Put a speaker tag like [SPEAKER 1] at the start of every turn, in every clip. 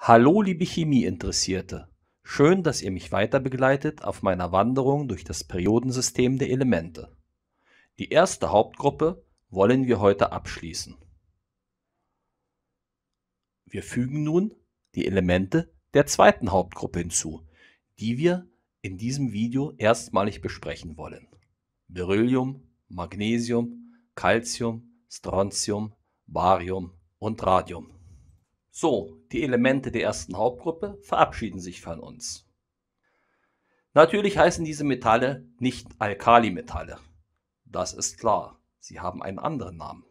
[SPEAKER 1] Hallo liebe Chemieinteressierte, schön, dass ihr mich weiter begleitet auf meiner Wanderung durch das Periodensystem der Elemente. Die erste Hauptgruppe wollen wir heute abschließen. Wir fügen nun die Elemente der zweiten Hauptgruppe hinzu, die wir in diesem Video erstmalig besprechen wollen. Beryllium, Magnesium, Calcium, Strontium, Barium und Radium. So, die Elemente der ersten Hauptgruppe verabschieden sich von uns. Natürlich heißen diese Metalle nicht Alkalimetalle. Das ist klar, sie haben einen anderen Namen.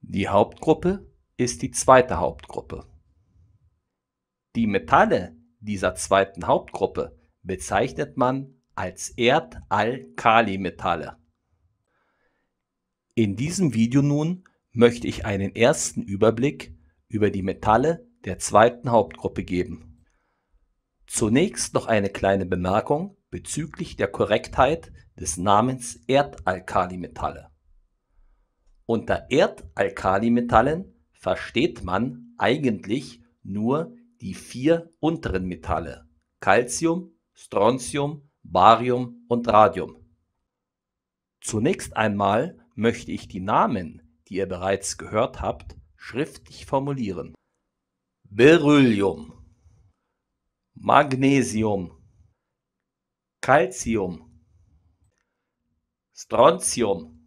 [SPEAKER 1] Die Hauptgruppe ist die zweite Hauptgruppe. Die Metalle dieser zweiten Hauptgruppe bezeichnet man als Erdalkalimetalle. In diesem Video nun möchte ich einen ersten Überblick über über die Metalle der zweiten Hauptgruppe geben. Zunächst noch eine kleine Bemerkung bezüglich der Korrektheit des Namens Erdalkalimetalle. Unter Erdalkalimetallen versteht man eigentlich nur die vier unteren Metalle Calcium, Strontium, Barium und Radium. Zunächst einmal möchte ich die Namen, die ihr bereits gehört habt, schriftlich formulieren. Beryllium, Magnesium, Calcium, Strontium,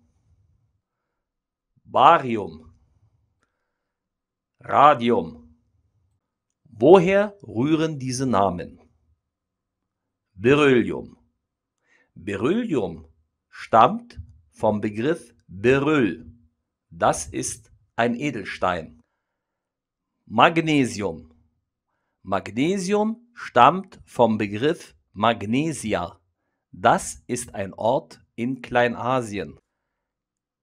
[SPEAKER 1] Barium, Radium. Woher rühren diese Namen? Beryllium. Beryllium stammt vom Begriff Beryl. Das ist ein Edelstein. Magnesium. Magnesium stammt vom Begriff Magnesia. Das ist ein Ort in Kleinasien.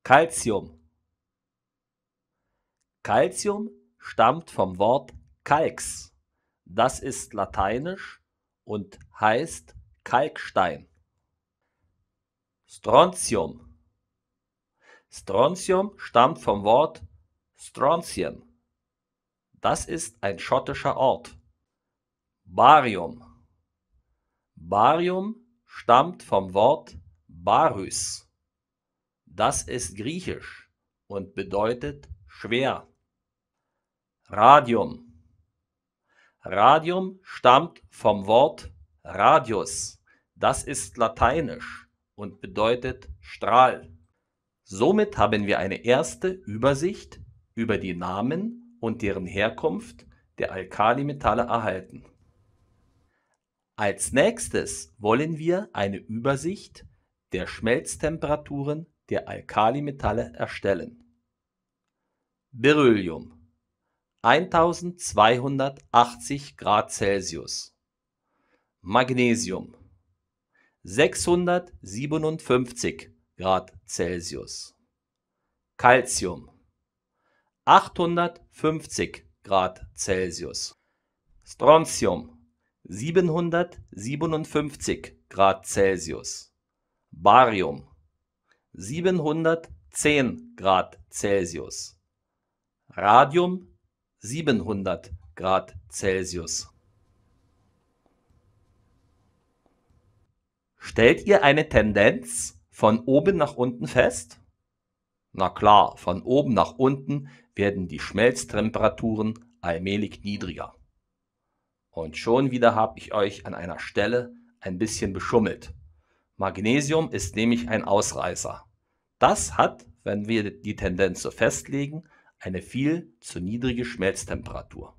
[SPEAKER 1] Calcium. Calcium stammt vom Wort Kalx. Das ist lateinisch und heißt Kalkstein. Strontium. Strontium stammt vom Wort Strontium. Das ist ein schottischer Ort. Barium. Barium stammt vom Wort Barys. Das ist griechisch und bedeutet schwer. Radium. Radium stammt vom Wort Radius. Das ist lateinisch und bedeutet Strahl. Somit haben wir eine erste Übersicht über die Namen und deren Herkunft der Alkalimetalle erhalten. Als nächstes wollen wir eine Übersicht der Schmelztemperaturen der Alkalimetalle erstellen. Beryllium 1280 Grad Celsius. Magnesium 657 Grad Celsius. Calcium 850 Grad Celsius. Strontium 757 Grad Celsius. Barium 710 Grad Celsius. Radium 700 Grad Celsius. Stellt ihr eine Tendenz von oben nach unten fest? Na klar, von oben nach unten werden die Schmelztemperaturen allmählich niedriger. Und schon wieder habe ich euch an einer Stelle ein bisschen beschummelt. Magnesium ist nämlich ein Ausreißer. Das hat, wenn wir die Tendenz so festlegen, eine viel zu niedrige Schmelztemperatur.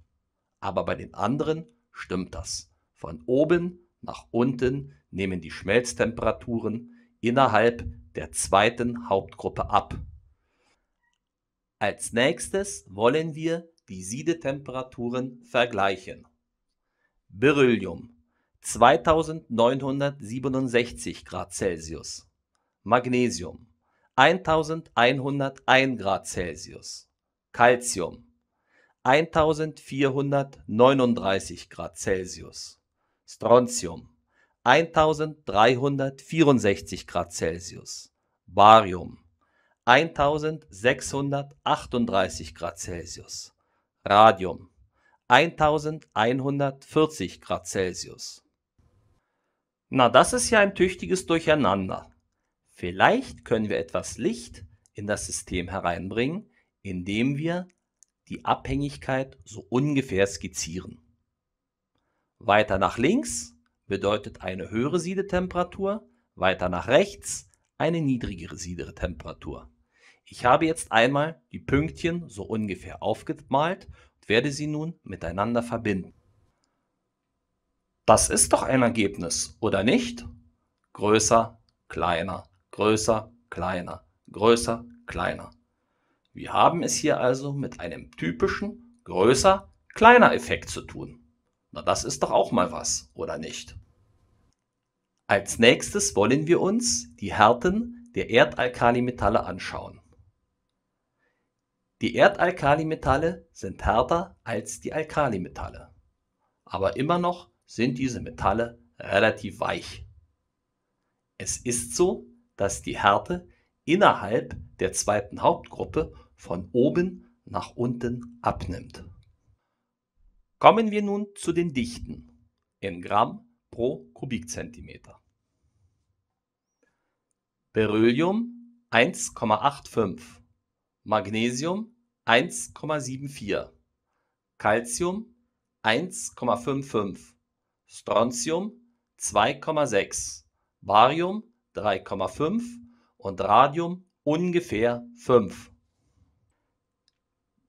[SPEAKER 1] Aber bei den anderen stimmt das. Von oben nach unten nehmen die Schmelztemperaturen innerhalb der zweiten Hauptgruppe ab. Als nächstes wollen wir die Siedetemperaturen vergleichen. Beryllium 2967 Grad Celsius, Magnesium 1101 Grad Celsius, Calcium 1439 Grad Celsius, Strontium 1364 Grad Celsius, Barium 1638 Grad Celsius. Radium 1140 Grad Celsius. Na, das ist ja ein tüchtiges Durcheinander. Vielleicht können wir etwas Licht in das System hereinbringen, indem wir die Abhängigkeit so ungefähr skizzieren. Weiter nach links bedeutet eine höhere Siedetemperatur, weiter nach rechts eine niedrigere Siedetemperatur. Ich habe jetzt einmal die Pünktchen so ungefähr aufgemalt und werde sie nun miteinander verbinden. Das ist doch ein Ergebnis, oder nicht? Größer, kleiner, größer, kleiner, größer, kleiner. Wir haben es hier also mit einem typischen größer, kleiner Effekt zu tun. Na, das ist doch auch mal was, oder nicht? Als nächstes wollen wir uns die Härten der Erdalkalimetalle anschauen. Die Erdalkalimetalle sind härter als die Alkalimetalle, aber immer noch sind diese Metalle relativ weich. Es ist so, dass die Härte innerhalb der zweiten Hauptgruppe von oben nach unten abnimmt. Kommen wir nun zu den Dichten in Gramm pro Kubikzentimeter. Beryllium 1,85 Magnesium 1,74, Calcium 1,55, Strontium 2,6, Barium 3,5 und Radium ungefähr 5.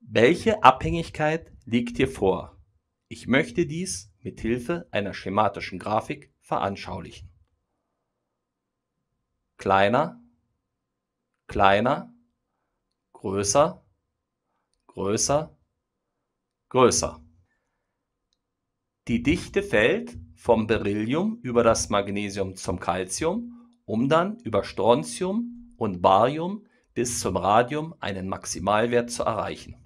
[SPEAKER 1] Welche Abhängigkeit liegt hier vor? Ich möchte dies mit Hilfe einer schematischen Grafik veranschaulichen. Kleiner, kleiner, größer, größer, größer. Die Dichte fällt vom Beryllium über das Magnesium zum Calcium, um dann über Strontium und Barium bis zum Radium einen Maximalwert zu erreichen.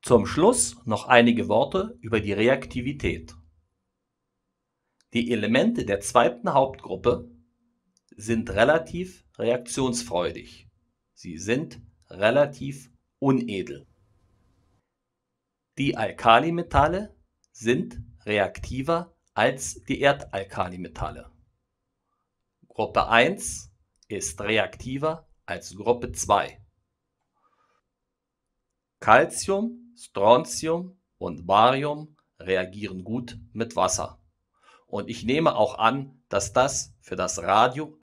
[SPEAKER 1] Zum Schluss noch einige Worte über die Reaktivität. Die Elemente der zweiten Hauptgruppe sind relativ reaktionsfreudig. Sie sind relativ unedel. Die Alkalimetalle sind reaktiver als die Erdalkalimetalle. Gruppe 1 ist reaktiver als Gruppe 2. Calcium, Strontium und Barium reagieren gut mit Wasser. Und ich nehme auch an, dass das für das Radio